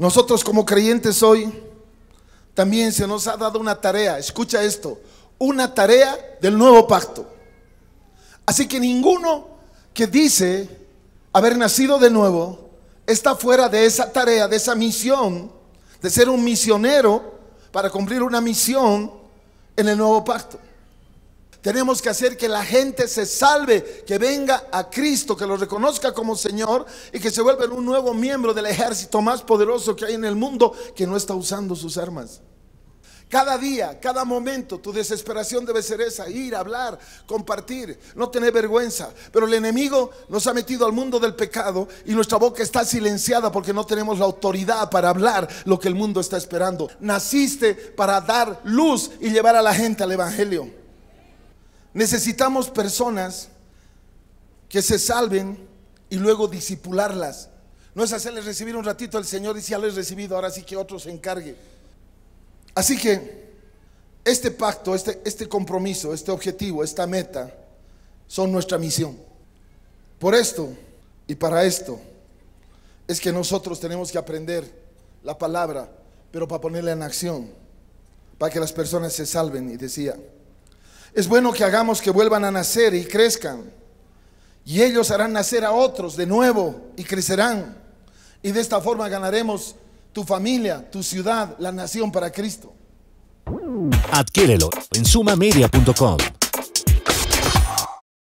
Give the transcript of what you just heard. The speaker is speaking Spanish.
Nosotros como creyentes hoy también se nos ha dado una tarea, escucha esto, una tarea del nuevo pacto. Así que ninguno que dice haber nacido de nuevo está fuera de esa tarea, de esa misión, de ser un misionero para cumplir una misión en el nuevo pacto. Tenemos que hacer que la gente se salve, que venga a Cristo, que lo reconozca como Señor y que se vuelva un nuevo miembro del ejército más poderoso que hay en el mundo que no está usando sus armas. Cada día, cada momento, tu desesperación debe ser esa, ir, hablar, compartir, no tener vergüenza. Pero el enemigo nos ha metido al mundo del pecado y nuestra boca está silenciada porque no tenemos la autoridad para hablar lo que el mundo está esperando. Naciste para dar luz y llevar a la gente al Evangelio. Necesitamos personas que se salven y luego disipularlas. No es hacerles recibir un ratito al Señor y si ya lo he recibido, ahora sí que otro se encargue. Así que este pacto, este, este compromiso, este objetivo, esta meta son nuestra misión. Por esto y para esto es que nosotros tenemos que aprender la palabra, pero para ponerla en acción, para que las personas se salven. Y decía, es bueno que hagamos que vuelvan a nacer y crezcan. Y ellos harán nacer a otros de nuevo y crecerán. Y de esta forma ganaremos tu familia, tu ciudad, la nación para Cristo. Adquiérelo en sumamedia.com.